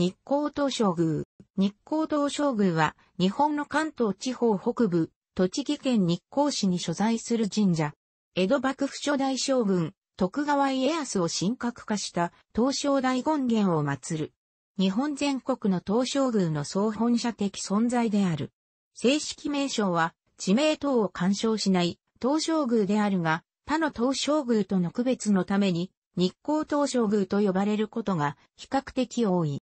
日光東照宮。日光東照宮は、日本の関東地方北部、栃木県日光市に所在する神社。江戸幕府初代将軍、徳川家康を神格化した東照大権現を祀る。日本全国の東照宮の総本社的存在である。正式名称は、地名等を干渉しない東照宮であるが、他の東照宮との区別のために、日光東照宮と呼ばれることが比較的多い。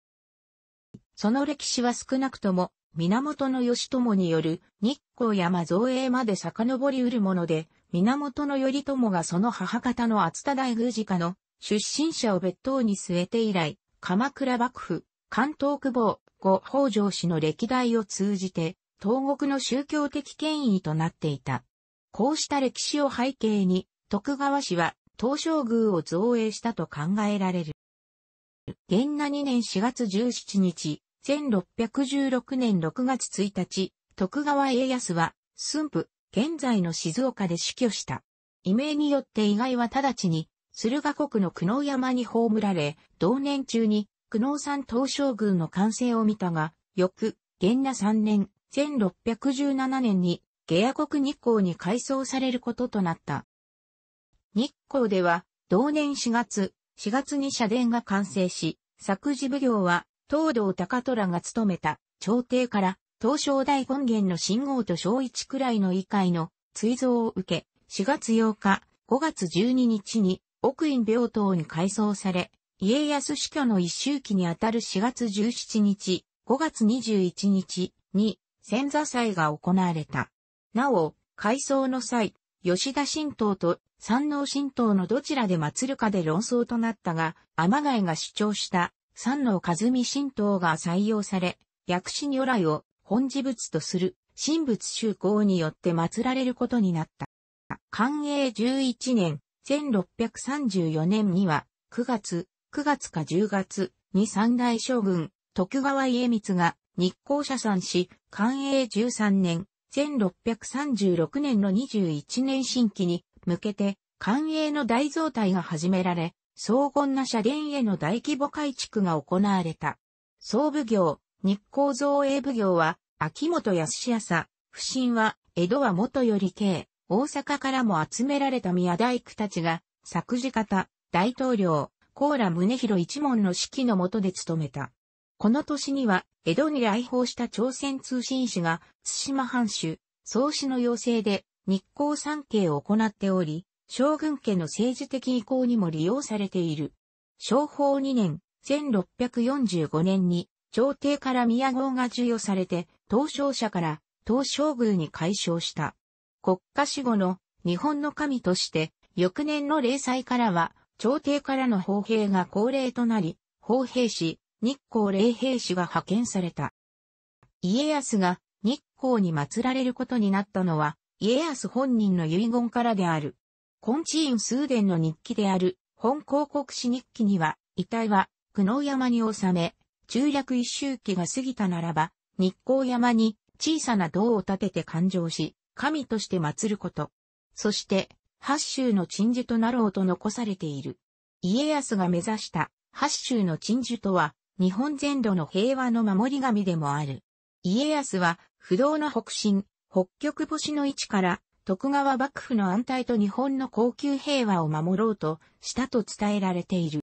その歴史は少なくとも、源義朝による日光山造営まで遡りうるもので、源頼朝がその母方の厚田大宮家の出身者を別当に据えて以来、鎌倉幕府、関東久保、後北条氏の歴代を通じて、東国の宗教的権威となっていた。こうした歴史を背景に、徳川氏は東照宮を造営したと考えられる。元那2年4月17日、1616年6月1日、徳川家康は、駿府、現在の静岡で死去した。異名によって意外は直ちに、駿河国の久能山に葬られ、同年中に、久能山東照宮の完成を見たが、翌、元那3年、1617年に、下野国日光に改装されることとなった。日光では、同年4月、4月に社殿が完成し、作事奉行は、東道高虎が務めた朝廷から東照大権現の信号と小一くらいの異界の追贈を受け、4月8日、5月12日に奥院病棟に改装され、家康死去の一周期にあたる4月17日、5月21日に千座祭が行われた。なお、改装の際、吉田神道と山王神道のどちらで祀るかで論争となったが、天貝が主張した三の和美神道が採用され、薬師如来を本事仏とする神仏修行によって祀られることになった。寛永11年、1634年には、9月、9月か10月に三大将軍、徳川家光が日光社参し、寛永13年、1636年の21年新規に向けて、寛永の大増体が始められ、荘厳な社殿への大規模改築が行われた。総奉行、日光造営奉行は、秋元康朝、不審は、江戸は元より慶、大阪からも集められた宮大工たちが、作事方、大統領、コーラ宗広一門の指揮の下で務めた。この年には、江戸に来訪した朝鮮通信使が、津島藩主、総使の要請で、日光三景を行っており、将軍家の政治的意向にも利用されている。商法2年、1645年に、朝廷から宮号が授与されて、東商社から東照宮に改称した。国家死後の日本の神として、翌年の零祭からは、朝廷からの砲兵が恒例となり、砲兵士、日光霊兵士が派遣された。家康が日光に祀られることになったのは、家康本人の遺言からである。コンチーン・スーデンの日記である、本広告誌日記には、遺体は、久能山に収め、中略一周期が過ぎたならば、日光山に小さな銅を建てて勘定し、神として祀ること。そして、八州の鎮守となろうと残されている。家康が目指した八州の鎮守とは、日本全土の平和の守り神でもある。家康は、不動の北進、北極星の位置から徳川幕府の安泰と日本の高級平和を守ろうとしたと伝えられている。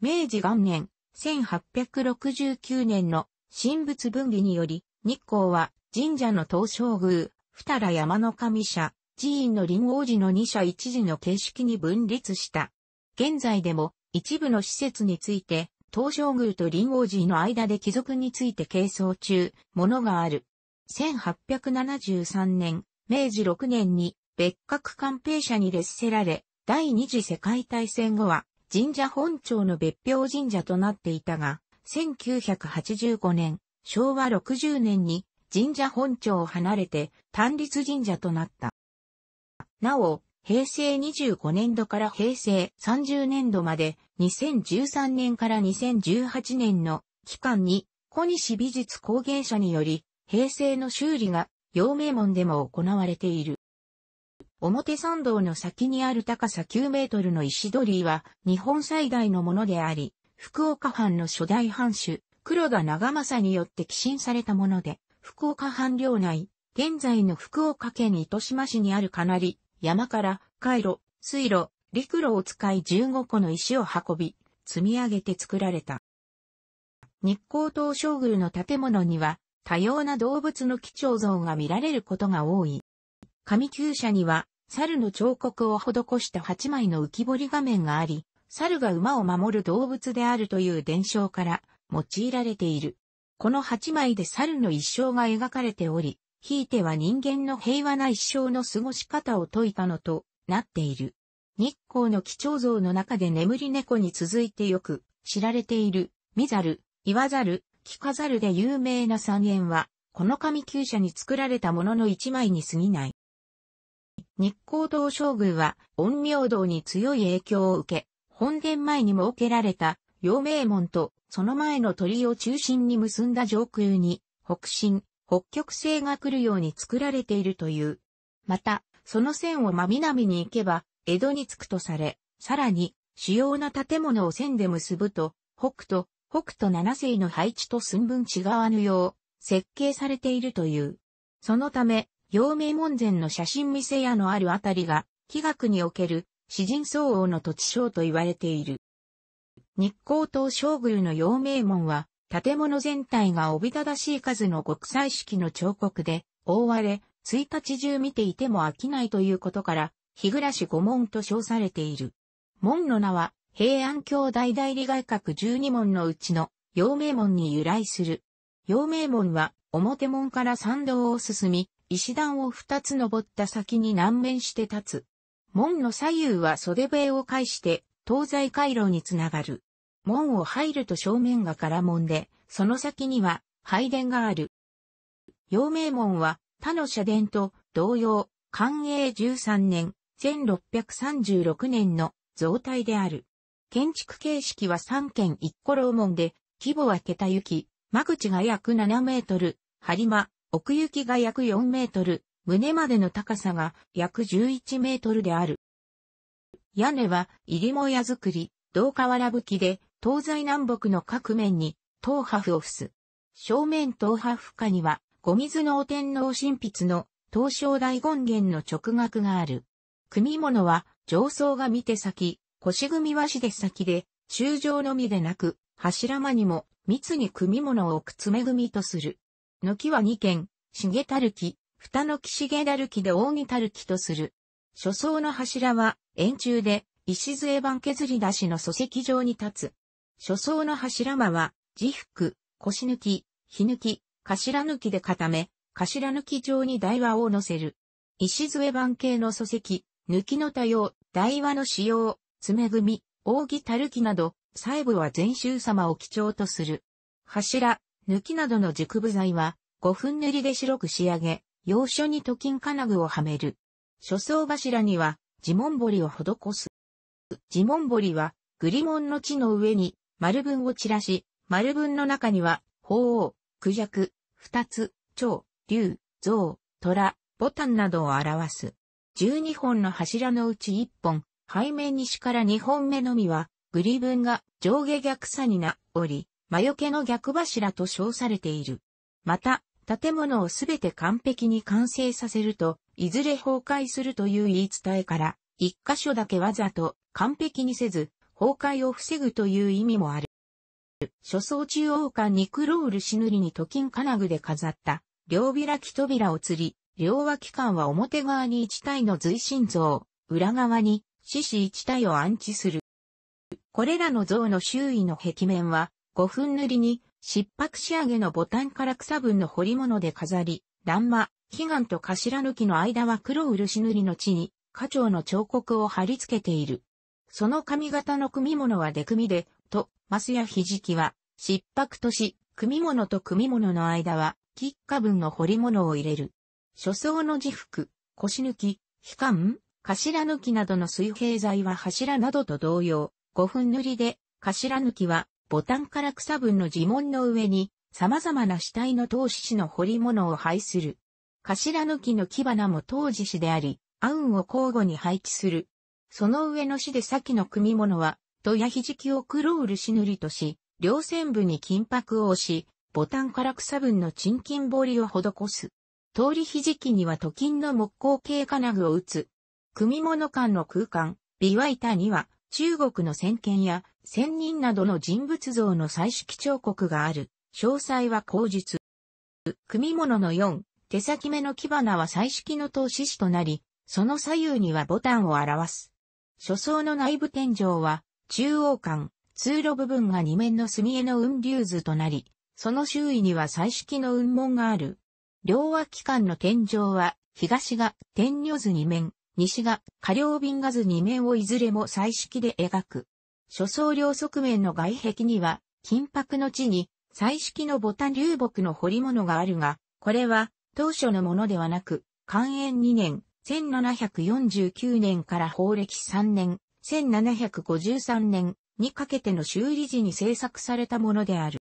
明治元年、1869年の神仏分離により、日光は神社の東照宮、二良山の神社、寺院の林王寺の二社一寺の形式に分立した。現在でも一部の施設について、東照宮と林王寺の間で貴族について係争中、ものがある。1873年、明治6年に別格官兵舎に列せられ、第二次世界大戦後は神社本庁の別表神社となっていたが、1985年、昭和60年に神社本庁を離れて単立神社となった。なお、平成25年度から平成30年度まで2013年から2018年の期間に小西美術工芸者により平成の修理が陽明門でも行われている。表参道の先にある高さ9メートルの石鳥居は日本最大のものであり、福岡藩の初代藩主、黒田長政によって寄進されたもので、福岡藩領内、現在の福岡県糸島市にあるかなり、山から回路、水路、陸路を使い15個の石を運び、積み上げて作られた。日光東照宮の建物には多様な動物の貴重像が見られることが多い。上級者には、猿の彫刻を施した8枚の浮き彫り画面があり、猿が馬を守る動物であるという伝承から用いられている。この8枚で猿の一生が描かれており、ひいては人間の平和な一生の過ごし方を説いたのとなっている。日光の貴重像の中で眠り猫に続いてよく知られている、見ざる、言わざる、着飾るで有名な三円は、この紙厩舎に作られたものの一枚に過ぎない。日光道将軍は、陰陽道に強い影響を受け、本殿前に設けられた、陽明門と、その前の鳥居を中心に結んだ上空に、北進、北極星が来るように作られているという。また、その線を真南に行けば、江戸に着くとされ、さらに、主要な建物を線で結ぶと、北と北斗七世の配置と寸分違わぬよう、設計されているという。そのため、陽明門前の写真見せ屋のあるあたりが、気学における、詩人相応の土地章と言われている。日光東照宮の陽明門は、建物全体がおびただしい数の極彩色の彫刻で、覆われ、1日中見ていても飽きないということから、日暮し五門と称されている。門の名は、平安京大代理外閣12門のうちの陽明門に由来する。陽明門は表門から参道を進み、石段を2つ登った先に南面して立つ。門の左右は袖笛を介して東西回廊につながる。門を入ると正面が空門で、その先には拝殿がある。陽明門は他の社殿と同様、寛永13年、1636年の増体である。建築形式は三軒一個楼門で、規模は桁行き、間口が約7メートル、張間、奥行きが約4メートル、胸までの高さが約11メートルである。屋根は入りも屋造り、銅瓦吹きで、東西南北の各面に、東波府を伏す。正面東波府下には、五水のお天皇神筆の東照大権現の直額がある。組物は上層が見て先、腰組は死で先で、中生のみでなく、柱間にも、密に組物を置く爪組とする。軒は二軒、茂たる木、蓋の木茂たる木で扇たる木とする。初層の柱は、円柱で、石杖板削り出しの礎石状に立つ。初層の柱間は、自腹、腰抜き、火抜き、頭抜きで固め、頭抜き状に台輪を乗せる。石杖板系の礎石、抜きの多様、台輪の使用、爪組、扇たるきなど、細部は全周様を基調とする。柱、抜きなどの熟部材は、5分塗りで白く仕上げ、要所に都金金具をはめる。初層柱には、地紋彫りを施す。地紋彫りは、グリモンの地の上に、丸文を散らし、丸文の中には、鳳凰、苦弱、二つ、蝶、竜、象、虎、ボタンなどを表す。12本の柱のうち1本、背面西から2本目のみは、グリ分が上下逆差になおり、魔除けの逆柱と称されている。また、建物をすべて完璧に完成させると、いずれ崩壊するという言い伝えから、一箇所だけわざと完璧にせず、崩壊を防ぐという意味もある。初層中央間にクロールしぬりに都金金具で飾った、両開き扉を吊り、両脇間は表側に一体の随心像、裏側に獅子一体を安置する。これらの像の周囲の壁面は、5分塗りに、失白仕上げのボタンから草分の彫り物で飾り、欄間、悲願と頭抜きの間は黒漆塗りの地に、花鳥の彫刻を貼り付けている。その髪型の組物は出組で、と、マスやひじきは、失白とし、組物と組物の間は、吉花分の彫り物を入れる。所相の自服、腰抜き、悲観頭抜きなどの水平剤は柱などと同様、5分塗りで、頭抜きは、ボタンから草分の呪文の上に、様々な死体の投資師の彫り物を配する。頭抜きの木花も当時師であり、アウンを交互に配置する。その上の死で先の組物は、戸やひじきを黒漆塗りとし、両線部に金箔を押し、ボタンから草分の沈金彫りを施す。通りひじきには都金の木工系金具を打つ。組物間の空間、美和板には、中国の先見や仙人などの人物像の彩色彫刻がある。詳細は口述。組物の4、手先目の木花は彩色の投資紙となり、その左右にはボタンを表す。初層の内部天井は、中央間、通路部分が二面の墨絵の雲竜図となり、その周囲には彩色の雲門がある。両脇間の天井は、東が天女図二面、西が下両瓶ガ図2面をいずれも彩色で描く。諸層両側面の外壁には、金箔の地に、彩色のボタン流木の彫り物があるが、これは、当初のものではなく、寛延2年、1749年から法暦3年、1753年にかけての修理時に制作されたものである。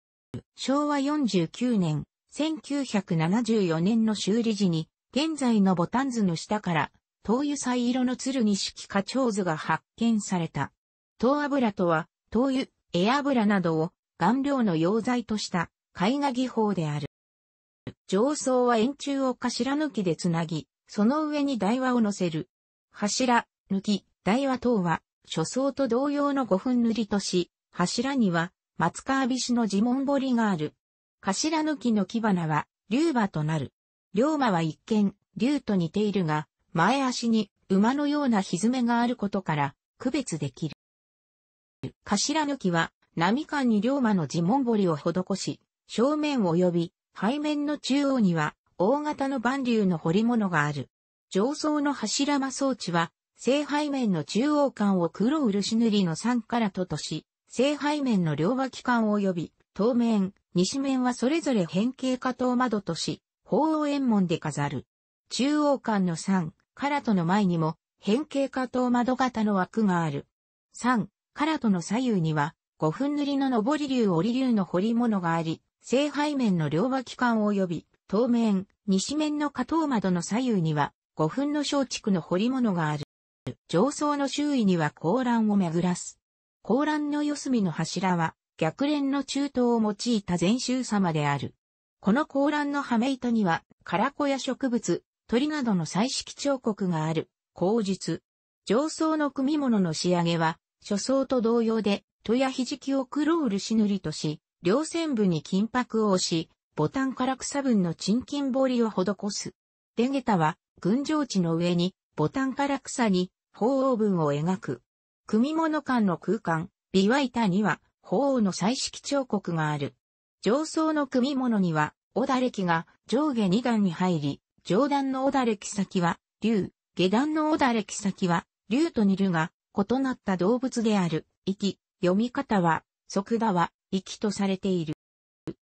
昭和49年、1974年の修理時に、現在のボタン図の下から灯油彩色の鶴に式花鳥図が発見された。灯油とは、灯油、エア油などを顔料の溶剤とした絵画技法である。上層は円柱を頭抜きでつなぎ、その上に台輪を乗せる。柱、抜き、台輪等は、初層と同様の五分塗りとし、柱には、松川菱の自問彫りがある。頭抜きの木花は、龍馬となる。龍馬は一見、龍と似ているが、前足に馬のような蹄めがあることから区別できる。頭抜きは、波間に龍馬の自問堀を施し、正面及び背面の中央には大型の万竜の彫り物がある。上層の柱間装置は、正背面の中央間を黒漆塗りの3からととし、正背面の両脇間及び、当面、西面はそれぞれ変形下等窓とし、鳳凰円門で飾る。中央間の3、カラトの前にも、変形化等窓型の枠がある。3、カラトの左右には、5分塗りの上り竜折り竜の彫り物があり、正背面の両脇間及び、当面、西面の下等窓の左右には、5分の小竹の彫り物がある。上層の周囲には高欄を巡らす。高欄の四隅の柱は、逆連の中東を用いた全周様である。この高欄の羽目糸には、唐子や植物、鳥などの彩色彫刻がある、口述。上層の組物の仕上げは、書層と同様で、戸やひじきを黒漆塗りとし、両線部に金箔を押し、ボタンから草分の沈金彫りを施す。出下タは、群青地の上に、ボタンから草に、鳳凰文を描く。組物間の空間、琵琶板には、鳳凰の彩色彫刻がある。上層の組物には、だ田きが上下二段に入り、上段の小田歴先は、竜、下段の小田歴先は、竜と似るが、異なった動物である、息、読み方は、即だは、息とされている。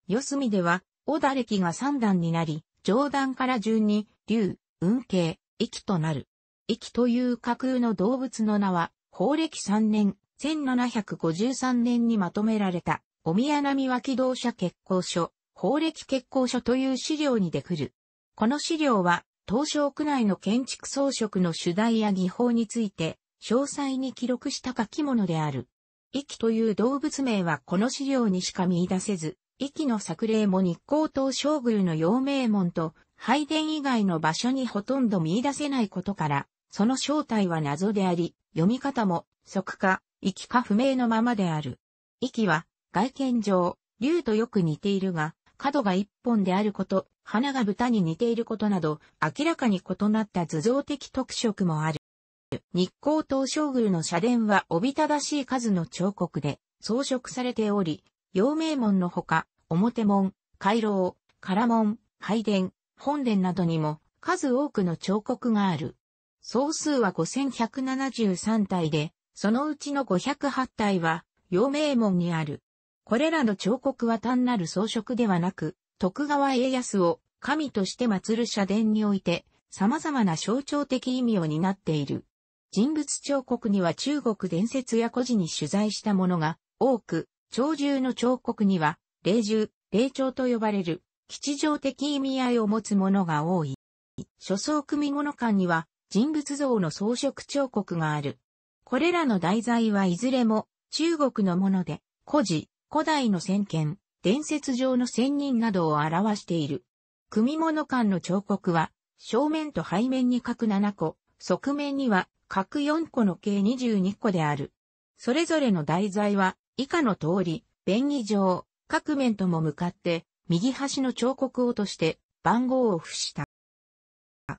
四隅では、小田歴が三段になり、上段から順に、竜、運慶、息となる。息という架空の動物の名は、法暦3年、1753年にまとめられた、お宮並脇同社結構書、法暦結構書という資料にでくる。この資料は、東証区内の建築装飾の主題や技法について、詳細に記録した書き物である。イキという動物名はこの資料にしか見出せず、息の作例も日光東照宮の陽明門と拝殿以外の場所にほとんど見出せないことから、その正体は謎であり、読み方も、即か、イキか不明のままである。息は、外見上、竜とよく似ているが、角が一本であること、花が豚に似ていることなど、明らかに異なった図像的特色もある。日光東照宮の社殿はおびただしい数の彫刻で装飾されており、陽明門のほか、表門、回廊、唐門、拝殿、本殿などにも数多くの彫刻がある。総数は5173体で、そのうちの508体は、陽明門にある。これらの彫刻は単なる装飾ではなく、徳川家康を神として祀る社殿において、様々な象徴的意味を担っている。人物彫刻には中国伝説や古事に取材したものが多く、長獣の彫刻には、霊獣、霊長と呼ばれる、吉祥的意味合いを持つものが多い。諸装組物館には、人物像の装飾彫刻がある。これらの題材はいずれも中国のもので、古事、古代の先見、伝説上の仙人などを表している。組物館の彫刻は、正面と背面に各7個、側面には各4個の計22個である。それぞれの題材は、以下の通り、便宜上、各面とも向かって、右端の彫刻をとして、番号を付した。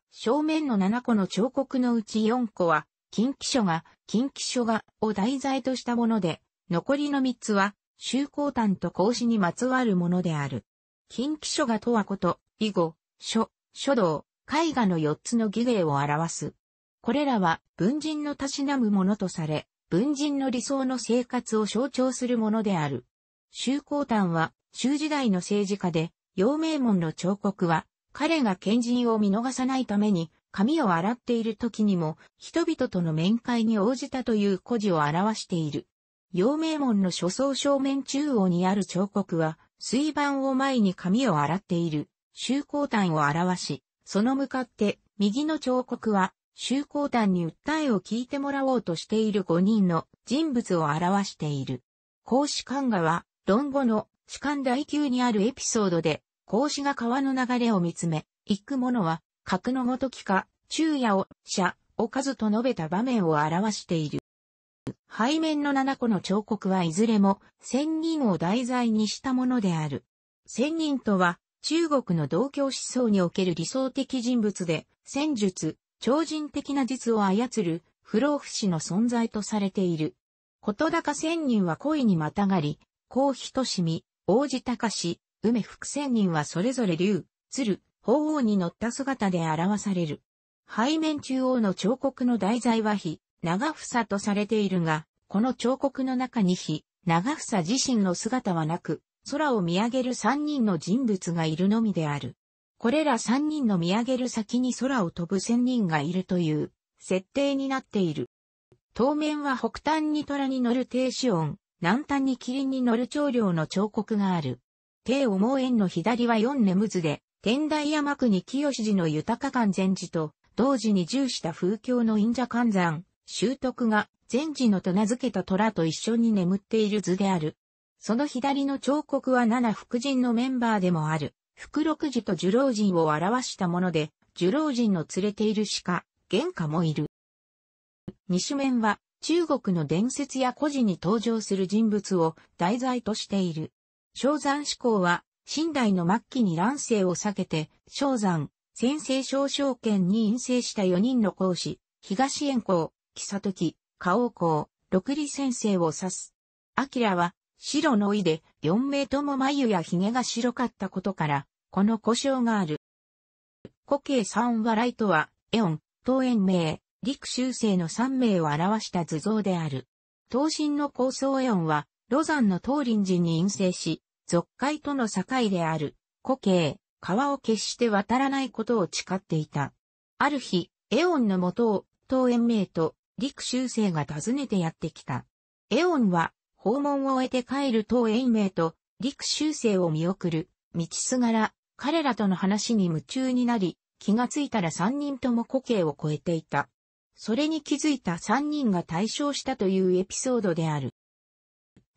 正面の7個の彫刻のうち4個は、近畿書が、近畿書が、を題材としたもので、残りの3つは、修行譚と孔子にまつわるものである。近畿書画とはこと、囲碁、書、書道、絵画の4つの技芸を表す。これらは文人のたしなむものとされ、文人の理想の生活を象徴するものである。修行譚は、修時代の政治家で、陽明門の彫刻は、彼が賢人を見逃さないために、髪を洗っている時にも、人々との面会に応じたという故事を表している。陽明門の初層正面中央にある彫刻は、水盤を前に髪を洗っている、周光炭を表し、その向かって、右の彫刻は、周光炭に訴えを聞いてもらおうとしている5人の人物を表している。孔子官画は、論語の主観第9にあるエピソードで、孔子が川の流れを見つめ、行く者は、格のごときか、昼夜を、者、おかずと述べた場面を表している。背面の7個の彫刻はいずれも仙人を題材にしたものである。仙人とは中国の道教思想における理想的人物で、戦術、超人的な術を操る不老不死の存在とされている。こと高仙人は恋にまたがり、皇妃としみ、王子高し、梅福仙人はそれぞれ竜、鶴、鳳凰に乗った姿で表される。背面中央の彫刻の題材は非、長房とされているが、この彫刻の中に非、長房自身の姿はなく、空を見上げる三人の人物がいるのみである。これら三人の見上げる先に空を飛ぶ千人がいるという、設定になっている。当面は北端に虎に乗る低子音、南端に霧に乗る長領の彫刻がある。低王門園の左は四ネムズで、天台山区に清寺の豊か観禅寺と、同時に重した風教の陰者観山、習徳が善師のと名付けた虎と一緒に眠っている図である。その左の彫刻は七福神のメンバーでもある、福六寺と樹老人を表したもので、樹老人の連れている鹿、玄華もいる。西面は、中国の伝説や故事に登場する人物を題材としている。昭山志向は、新代の末期に乱世を避けて、昭山、先世昭将権に陰性した4人の講師、東円公、里木、花王公、六里先生を指す。明は、白の意で、四名とも眉や髭が白かったことから、この故障がある。古慶三はライトは、エオン、東園名、陸修正の三名を表した図像である。東進の高層エオンは、ロザンの東林寺に陰性し、俗界との境である、古慶、川を決して渡らないことを誓っていた。ある日、エオンの元を、東園名と陸修正が訪ねてやってきた。エオンは、訪問を終えて帰る東英明と、陸修正を見送る、道すがら、彼らとの話に夢中になり、気がついたら三人とも故形を超えていた。それに気づいた三人が対象したというエピソードである。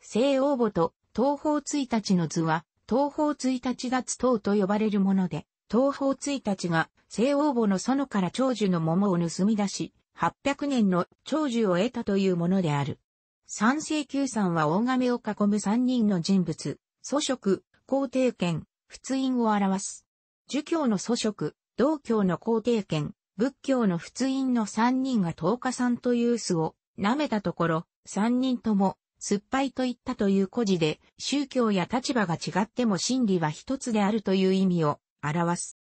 西王母と東方1日の図は、東方1日脱等と呼ばれるもので、東方1日が西王母の園から長寿の桃を盗み出し、800年の長寿を得たというものである。三世九さんは大亀を囲む三人の人物、祖職、皇帝権、仏印を表す。儒教の祖職、道教の皇帝権、仏教の仏印の三人が十日さんという巣を舐めたところ、三人とも、酸っぱいと言ったという故事で、宗教や立場が違っても真理は一つであるという意味を表す。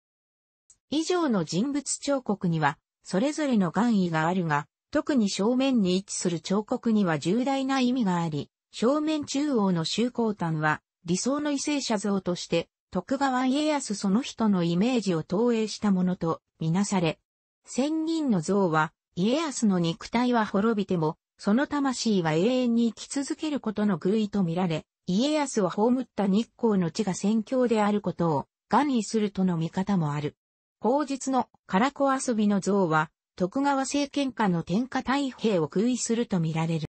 以上の人物彫刻には、それぞれの願意があるが、特に正面に位置する彫刻には重大な意味があり、正面中央の周光端は、理想の為政者像として、徳川家康その人のイメージを投影したものとみなされ、仙人の像は、家康の肉体は滅びても、その魂は永遠に生き続けることの偶意とみられ、家康を葬った日光の地が戦況であることを、願意するとの見方もある。当日の唐子遊びの像は、徳川政権下の天下太平を空位するとみられる。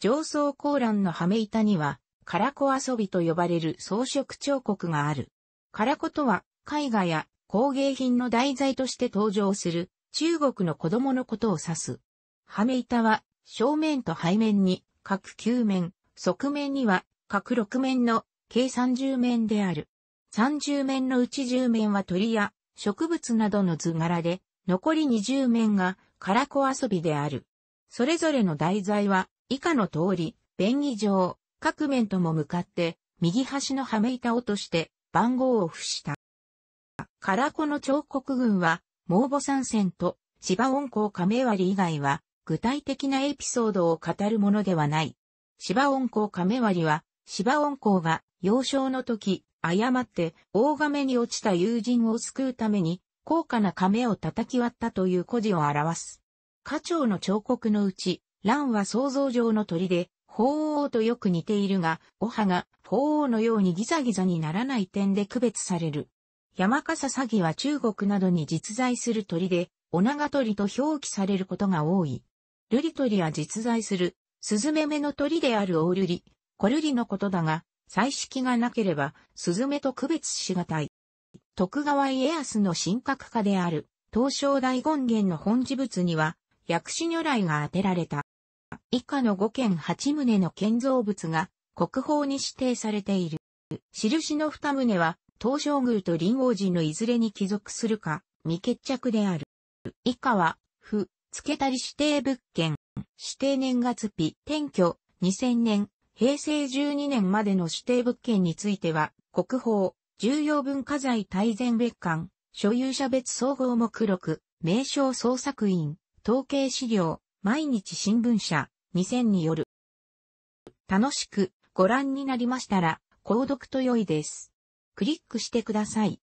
上層高欄の羽目板には、唐子遊びと呼ばれる装飾彫刻がある。唐子とは、絵画や工芸品の題材として登場する中国の子供のことを指す。羽目板は、正面と背面に、各9面、側面には、各6面の計30面である。30面のうち10面は鳥や植物などの図柄で、残り20面が、カラコ遊びである。それぞれの題材は、以下の通り、便宜上、各面とも向かって、右端のはめ板をとして、番号を付した。カラコの彫刻群は、毛母参戦と、芝音光亀割以外は、具体的なエピソードを語るものではない。芝音光亀割は、芝音光が幼少の時、誤って大亀に落ちた友人を救うために、高価な亀を叩き割ったという故事を表す。課長の彫刻のうち、蘭は想像上の鳥で、鳳凰とよく似ているが、おはが鳳凰のようにギザギザにならない点で区別される。山笠詐欺は中国などに実在する鳥で、お長鳥と表記されることが多い。ルリ鳥は実在する、スズメメの鳥であるオオルリ、コルリのことだが、彩色がなければ、スズメと区別しがたい。徳川家康の神格化である、東照大権現の本事物には、薬師如来が当てられた。以下の五件八棟の建造物が国宝に指定されている。印の二棟は、東照宮と林王寺のいずれに帰属するか、未決着である。以下は、府、付けたり指定物件、指定年月日、転居、2000年、平成12年までの指定物件については、国宝、重要文化財大全別館、所有者別総合目録、名称創作員、統計資料、毎日新聞社、2000による。楽しくご覧になりましたら、購読と良いです。クリックしてください。